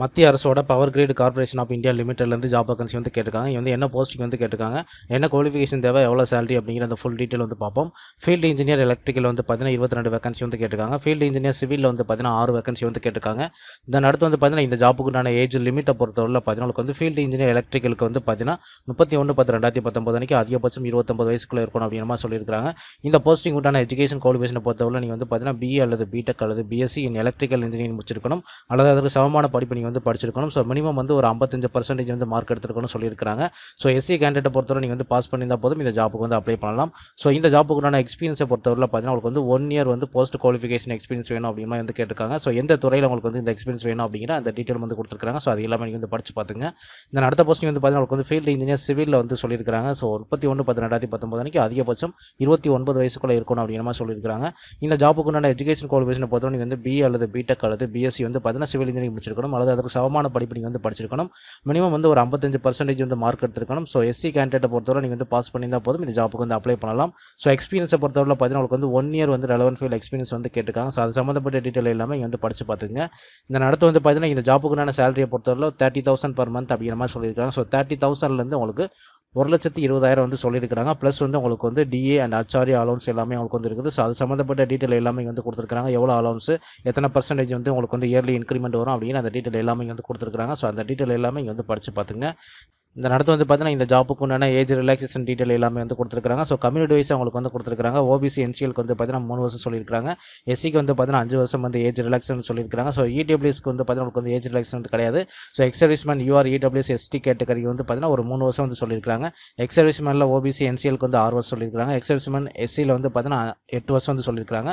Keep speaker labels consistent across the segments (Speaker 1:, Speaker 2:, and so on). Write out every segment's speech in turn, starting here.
Speaker 1: மத்திய அரசோட power grid corporation of India லிமிட்டட்லேருந்து ஜாப் வேகன்சி வந்து கேட்டிருக்காங்க இங்கே வந்து என்ன போஸ்டிங் வந்து கேட்டிருக்காங்க என்ன குவாலிஃபிகேஷன் தேவை எவ்வளோ சேலரி அப்படிங்கிற அந்த ஃபுல் டீட்டெயில் வந்து பார்ப்போம் ஃபீல்டு இன்ஜினியர் எலக்ட்ரிக்கல் வந்து பார்த்தீங்கன்னா இருபத்தி ரெண்டு வேகன்சி வந்து கேட்டிருக்காங்க ஃபீல்டு இன்ஜினியர் சிவில் வந்து பார்த்தீங்கன்னா ஆறு வேகன்சி வந்து கேட்டிருக்காங்க இந்த அடுத்து வந்து பார்த்தீங்கன்னா இந்த ஜாப்புக்குண்டான ஏஜ் லிமிட்டை பொறுத்தவரை பார்த்தீங்கன்னா உங்களுக்கு வந்து ஃபீல்டு இன்ஜினியர் எலக்ட்ரிக்கலுக்கு வந்து பார்த்தீங்கன்னா முப்பத்தி ஒன்று பத்து ரெண்டாயிரத்தி பத்தொம்பது அதிகபட்சம் இருபத்தொம்பது வயசுக்குள்ள இருக்கணும் அப்படிங்கிற மாதிரி சொல்லியிருக்காங்க இந்த போஸ்டிங் உண்டான எஜுகேஷன் குவாலிஃபிகேஷனை பொறுத்தவரை நீங்கள் வந்து பார்த்தீங்கன்னா பிஏ அல்லது பிடெக் அல்லது பிஎஸ்சி இன் எலக்ட்ரிக்கல் இன்ஜினியரிங் முடிச்சிருக்கணும் அல்லது அதற்கு சமமான படிப்பு நீங்கள் வந்து படிச்சிருக்கணும் ஸோ மினிமம் வந்து ஒரு ஐம்பத்தஞ்சு பர்சன்டேஜ் வந்து மார்க் எடுத்துருக்கணும்னு சொல்லியிருக்காங்க ஸோ எஸ்சி கேண்டிடேட் பொறுத்தவரை நீங்கள் வந்து பாஸ் பண்ணியிருந்தால் போதும் இந்த ஜாப்புக்கு வந்து அப்ளை பண்ணலாம் ஸோ இந்த ஜாப்புக்குண்டான எக்ஸ்பீரியன்ஸை பொறுத்தவரை பார்த்தீங்கன்னா உங்களுக்கு வந்து ஒன் இயர் வந்து போஸ்ட் குவாலிஃபிகேஷன் எக்ஸ்பீரியன்ஸ் வேணும் அப்படின்னு வந்து கேட்டிருக்காங்க ஸோ எந்த துறையில் உங்களுக்கு வந்து இந்த எக்ஸ்பீரியன்ஸ் வேணும் அப்படிங்கிற அந்த டீட்டெயில் வந்து கொடுத்துருக்காங்க ஸோ அது எல்லாமே நீங்கள் வந்து படித்து பார்த்துங்க இந்த அடுத்த போஸ்டிங் வந்து பார்த்தீங்கன்னா உங்களுக்கு வந்து ஃபீல்டு இன்ஜினியர் சிவிலில் வந்து சொல்லியிருக்காங்க ஸோ முப்பத்தி ஒன்று பத்து ரெண்டாயிரத்தி பத்தொம்பது அன்றைக்கி அதிகபட்சம் இருபத்தி ஒன்பது வயசுக்குள்ளே இருக்கணும் அப்படிங்கிற மாதிரி சொல்லியிருக்காங்க இந்த ஜாப்புக்குண்டான எஜுகேஷன் குவாலிஃபிகேஷன் பொறுத்தவரை நீங்கள் வந்து பி அல்லது பிடெக் அல்லது பிஎஸ்சி e வந்து பார்த்தீங்கன்னா சிவில் இன்ஜினியரிங் முடிச்சிருக்கணும் அல்லது அதுக்கு சமமான படிப்பு நீங்கள் வந்து படிச்சிருக்கணும் மினிமம் வந்து ஒரு ஐம்பத்தஞ்சு பர்சன்டேஜ் வந்து மார்க் எடுத்துருக்கணும் ஸோ எஸ்சி கேண்டிடேட்டை பொறுத்தவரை நீங்கள் வந்து பாஸ் பண்ணியிருந்தால் போதும் இந்த ஜாப்புக்கு வந்து அப்ளை பண்ணலாம் ஸோ எக்ஸ்பீரியன்ஸை பொறுத்தவரை பார்த்தீங்கன்னா உங்களுக்கு வந்து ஒன் இயர் வந்து ரெலவன் ஃபீல் எக்ஸ்பீரியன்ஸ் வந்து கேட்டுருக்காங்க ஸோ அது சம்மந்தப்பட்ட டீட்டெயில் எல்லாமே இங்கே வந்து படித்து பார்த்துங்க இந்த நடத்து வந்து பார்த்தீங்கன்னா இந்த ஜாப்புக்குண்டான சேலரியை பொறுத்தவரை தேர்ட்டி தௌசண்ட் பர் மந்த் அப்படிங்கிற மாதிரி சொல்லியிருக்காங்க ஸோ தேர்ட்டி தௌசண்ட்லேருந்து உங்களுக்கு ஒரு லட்சத்தி இருபதாயிரம் வந்து சொல்லியிருக்கிறாங்க ப்ளஸ் வந்து உங்களுக்கு வந்து டிஏ அண்ட் அச்சாரி அலோன்ஸ் எல்லாமே உங்களுக்கு வந்து இருக்குது ஸோ அது சம்மந்தப்பட்ட டீட்டெயில் எல்லாமே வந்து கொடுத்துருக்காங்க எவ்வளோ அலோன்ஸ் எத்தனை பர்சன்டேஜ் வந்து உங்களுக்கு வந்து இயர்லி இன்க்ரிமெண்ட் வரும் அப்படின்னு அந்த டீட்டெயில் எல்லாமே வந்து கொடுத்துருக்காங்க ஸோ அந்த டீட்டெயில் எல்லாமே இங்கே வந்து படித்து பார்த்துங்க இந்த நடத்து வந்து பார்த்தீங்கன்னா இந்த ஜாப்புக்கு உண்டான ஏஜ் ரிலாக்ஸேஷன் டீட்டெயில் எல்லாமே வந்து கொடுத்துருக்காங்க ஸோ கம்யூனிட்டி வைஸ் அவங்களுக்கு வந்து கொடுத்துருக்காங்க ஓபிசி என்சிஎல்க்கு வந்து பார்த்தீங்கன்னா மூணு வருஷம் சொல்லியிருக்காங்க எஸ்சிக்கு வந்து பார்த்தீங்கன்னா அஞ்சு வருஷம் வந்து ஏஜ் ரிலாக்ஸேஷன் சொல்லியிருக்காங்க ஸோ இடபிள்யூஸ்க்கு e வந்து பார்த்தீங்கன்னா வந்து ஏஜ் ரிலாக்ஸேஷன் கிடையாது so ex serviceman UR EWS ST category வந்து பார்த்தீங்கன்னா ஒரு மூணு வருஷம் வந்து சொல்லியிருக்காங்க எக்ஸர்விஸ்மேனில் ஓபிசி என்சிஎல்க்கு வந்து ஆறு வருஷம் சொல்லியிருக்காங்க எக்ஸர்விஸ்மேன் எஸ்சியில் வந்து பார்த்தீங்கன்னா எட்டு வருஷம் வந்து சொல்லியிருக்காங்க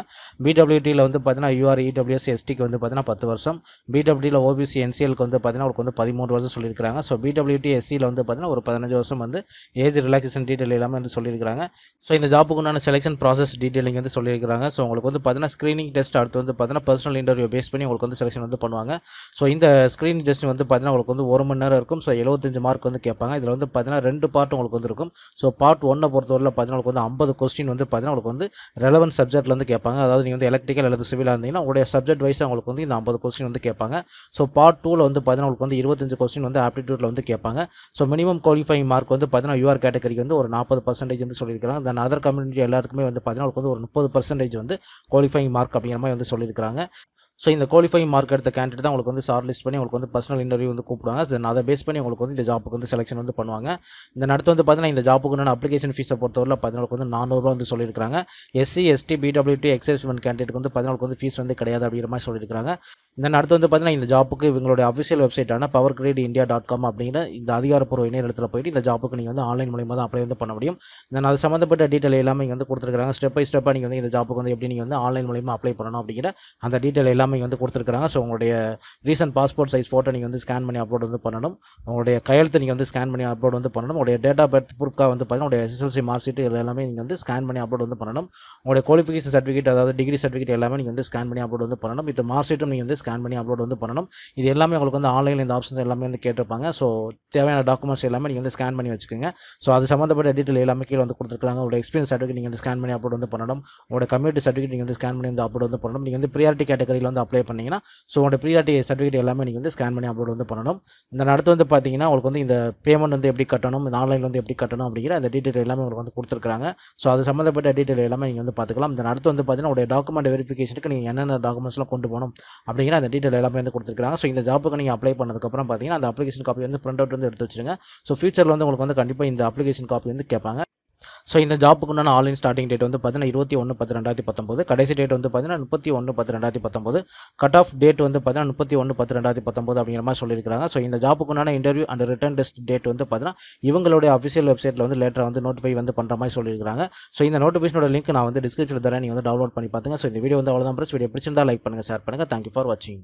Speaker 1: பிடபிள்யூடியில் வந்து பார்த்தீங்கன்னா யூஆர் இடபிள்யூஎஸ் எஸ்டிக்கு e வந்து பார்த்தீங்கன்னா பத்து வருஷம் பிடபிள்யூடியில் ஓபிசி என்சிஎல்க்கு வந்து பார்த்தீங்கன்னா அவங்களுக்கு வந்து பதிமூணு வருஷம் சொல்லியிருக்காங்க ஸோ பிடபிள்யூடி எஸ்சியில் வந்து பார்த்தீங்கன்னா ஒரு பதினஞ்சு வருஷம் வந்து ஏஜ் ரிலாக்ஸேஷன் டீடெயில் இல்லாமல் வந்து சொல்லியிருக்காங்க ஸோ இந்த ஜாப்புக்கு உண்டான செலெக்ஷன் ப்ராசஸ் டீட்டெயிலிங் வந்து சொல்லியிருக்காங்க ஸோ உங்களுக்கு வந்து பார்த்தீங்கன்னா ஸ்க்ரீனிங் டெஸ்ட் அடுத்து வந்து பார்த்தீங்கன்னா பர்சனல் இன்டர்வியூ பேஸ் பண்ணி உங்களுக்கு வந்து செலெக்ஷன் வந்து பண்ணுவாங்க ஸோ இந்த ஸ்க்ரீனிங் டெஸ்ட் வந்து பார்த்தீங்கன்னா உங்களுக்கு வந்து ஒரு மணி நேரம் இருக்கும் ஸோ எழுபத்தஞ்சு மார்க் வந்து கேட்பாங்க இதில் வந்து பார்த்தீங்கன்னா ரெண்டு பார்ட் உங்களுக்கு வந்து இருக்கும் ஸோ பார்ட் ஒன்னை பொறுத்தவரை பார்த்தீங்கன்னா உங்களுக்கு வந்து ஐம்பது கொஸ்டின் வந்து பார்த்தீங்கன்னா உங்களுக்கு வந்து சப்ஜெக்ட்ல வந்து கேட்பாங்க அதாவது நீங்கள் வந்து எலக்ட்ரிக்கல் அல்லது சிவிலாக இருந்தீங்கன்னா உங்களுடைய சப்ஜெக்ட் வைஸ் அவங்களுக்கு வந்து இந்த ஐம்பது கொஸ்டின் வந்து கேட்பாங்க ஸோ பார்ட் டூவில் வந்து பார்த்தீங்கன்னா உங்களுக்கு வந்து இருபத்தஞ்சு கொஸ்டின் வந்து ஆப்டிடியூட்டில் வந்து கேட்பாங்க ஸோ மினிமம் குவாலிஃபைங் மார்க் வந்து பார்த்தீங்கன்னா யூஆர் கேட்டகரிக்கு வந்து ஒரு நாற்பது பர்சன்டேஜ் வந்து சொல்லியிருக்காங்க தென் அதர் கம்யூனிட்டி எல்லாருக்குமே வந்து பார்த்தீங்கன்னா வந்து ஒரு முப்பது பர்சன்டேஜ் வந்து குவாலிஃபைங் மார்க் அப்படிங்கிற மாதிரி வந்து சொல்லியிருக்காங்க ஸோ இந்த குவாலிஃபைங் மார்க் எடுத்த கேண்டிடேட் தான் உங்களுக்கு வந்து ஷார்ட் லிஸ்ட் பண்ணி உங்களுக்கு வந்து பர்சனல் இன்டர்வியூ வந்து கூப்பிடுவாங்க தென் அதை பேஸ் பண்ணி உங்களுக்கு வந்து இந்த ஜாப்புக்கு வந்து செலெக்ஷன் வந்து பண்ணுவாங்க இந்த நடத்து வந்து பார்த்தீங்கன்னா இந்த ஜாப்புக்கு நான் அப்ளிகேஷன் ஃபீஸை பொறுத்தவரை பார்த்தீங்கன்னா வந்து நானூறுரூவா வந்து சொல்லியிருக்காங்க எஸ்சி எஸ்டி பிடபிள்யூடி எக்ஸைஸ் ஒன் கேண்டிடேட் வந்து பார்த்தீங்கன்னா வந்து ஃபீஸ் வந்து கிடையாது அப்படிங்கிற மாதிரி சொல்லியிருக்காங்க இந்த நடத்து வந்து பார்த்தீங்கன்னா இந்த ஜாப்புக்கு இவங்களுடைய அஃபிஷியல் வெப்சைட்டான power grid India dot com அப்படிங்கிற இந்த அதிகாரப்பூர்வ இணையத்தில் போயிட்டு இந்த ஜாப்புக்கு நீங்கள் வந்து ஆன்லைன் மூலியமாக தான் அப்ளை வந்து பண்ண முடியும் தென் அது சம்மந்தப்பட்ட டீட்டெயில் எல்லாமே இங்கே வந்து கொடுத்துருக்காங்க ஸ்டெப் பை ஸ்டெப்பாக நீங்கள் வந்து இந்த ஜாப்புக்கு வந்து எப்படி நீங்கள் வந்து ஆன்லைன் மூலியமாக அப்ளை பண்ணணும் அப்படிங்கிற அந்த டீட்டெயில் எல்லாமே எல்லாமே வந்து கொடுத்துருக்குறாங்க ஸோ உங்களுடைய ரீசன்ட் பாஸ்போர்ட் சைஸ் ஃபோட்டோ நீங்கள் வந்து ஸ்கேன் பண்ணி அப்லோட் வந்து பண்ணணும் உங்களுடைய கையெழுத்து நீங்கள் வந்து ஸ்கேன் பண்ணி அப்லோட் வந்து பண்ணணும் உங்களுடைய டேட் ஆஃப் பர்த் ப்ரூஃப்காக வந்து பார்த்தீங்கன்னா உங்களுடைய எஸ்எஸ்எல்சி மார்க் ஷீட் எல்லாமே நீங்கள் வந்து ஸ்கேன் பண்ணி அப்லோட் வந்து பண்ணணும் உங்களுடைய குவாலிஃபிகேஷன் சர்டிஃபிகேட் அதாவது டிகிரி சர்டிஃபிகேட் எல்லாமே நீங்கள் வந்து ஸ்கேன் பண்ணி அப்லோட் வந்து பண்ணணும் இது மார்க் ஷீட்டும் நீங்கள் வந்து ஸ்கேன் பண்ணி அப்லோட் வந்து பண்ணணும் இது எல்லாமே உங்களுக்கு வந்து ஆன்லைனில் இந்த ஆப்ஷன்ஸ் எல்லாமே வந்து கேட்டிருப்பாங்க ஸோ தேவையான டாக்குமெண்ட்ஸ் எல்லாமே நீங்கள் வந்து ஸ்கேன் பண்ணி வச்சுக்கோங்க ஸோ அது சம்மந்தப்பட்ட டீட்டெயில் எல்லாமே கீழே வந்து கொடுத்துருக்காங்க உங்களுடைய எக்ஸ்பீரியன்ஸ் சர்டிஃபிகேட் நீங்கள் வந்து ஸ்கேன் பண்ணி அப்லோட் வந்து பண்ணணும் உங்களோட கம்யூனிட்டி சர்டிஃபிகேட் நீங்கள் வந்து ஸ்கேன் பண்ணி வந்து அப்லோட் வந்து பண்ணணும் நீங்கள் வந்து ப்ரியாரிட்டி கேட்டகரியில் வந்து வந்து அப்ளை பண்ணிங்கன்னா ஸோ உங்களோட ப்ரீயாரிட்டி சர்டிஃபிகேட் எல்லாமே நீங்கள் வந்து ஸ்கேன் பண்ணி அப்லோட் வந்து பண்ணணும் இந்த அடுத்து வந்து பார்த்தீங்கன்னா உங்களுக்கு வந்து இந்த பேமெண்ட் வந்து எப்படி கட்டணும் இந்த ஆன்லைனில் வந்து எப்படி கட்டணும் அப்படிங்கிற அந்த டீட்டெயில் எல்லாமே உங்களுக்கு வந்து கொடுத்துருக்காங்க ஸோ அது சம்மந்தப்பட்ட டீட்டெயில் எல்லாமே நீங்கள் வந்து பார்த்துக்கலாம் இந்த அடுத்து வந்து பார்த்தீங்கன்னா உடைய டாக்குமெண்ட் வெரிஃபிகேஷனுக்கு நீங்கள் என்னென்ன டாக்குமெண்ட்ஸ்லாம் கொண்டு போகணும் அப்படிங்கிற அந்த டீட்டெயில் எல்லாமே வந்து கொடுத்துருக்காங்க ஸோ இந்த ஜாப்புக்கு நீங்கள் அப்ளை பண்ணதுக்கப்புறம் பார்த்தீங்கன்னா அந்த அப்ளிகேஷன் காப்பி வந்து பிரிண்ட் அவுட் வந்து எடுத்து வச்சுருங்க ஸோ ஃபியூச்சரில் வந்து உங்களுக்கு வந்து கண்டிப்பாக இந்த அப்ளிகேஷன் காப்பி வந்து கேட்பாங்க ஸோ இந்த ஜாப்புக்கு ஆன்லைன் ஸ்டார்டிங் டேட் வந்து பார்த்தீங்கன்னா இருபத்தி ஒன்று பத்து ரெண்டாயிரத்தி பத்தொம்போது கடைசி டேட் வந்து பார்த்தீங்கன்னா முப்பத்தி ஒன்று பத்து ரெண்டாயிரத்தி பத்தொம்போது கட் ஆஃப் டேட் வந்து பார்த்தீங்கன்னா முப்பத்தி ஒன்று பத்து ரெண்டாயிரத்தி பத்தொம்போது அப்படிங்கிற மாதிரி சொல்லியிருக்காங்க ஸோ இந்த ஜாப்புக்கு interview and written test date வந்து பார்த்தீங்கன்னா இவங்களுடைய அஃபிஷியல் வெப்சைட்டில் வந்து லேட்டர் வந்து நோட்டிஃபை வந்து பண்ணுற மாதிரி சொல்லியிருக்காங்க ஸோ இந்த நோட்டிஃபிகேஷனோட லிங்க் நான் வந்து டிஸ்கிரிப்ஷனில் தரேன் நீங்கள் வந்து டவுன்லோட் பண்ணி பார்த்துங்க ஸோ இந்த வீடியோ வந்து அவ்வளோதான் பிரச்சனை வீடியோ பிடிச்சிருந்தா லைக் பண்ணுங்கள் ஷேர் பண்ணுங்கள் தேங்க்யூ ஃபார் வாட்சிங்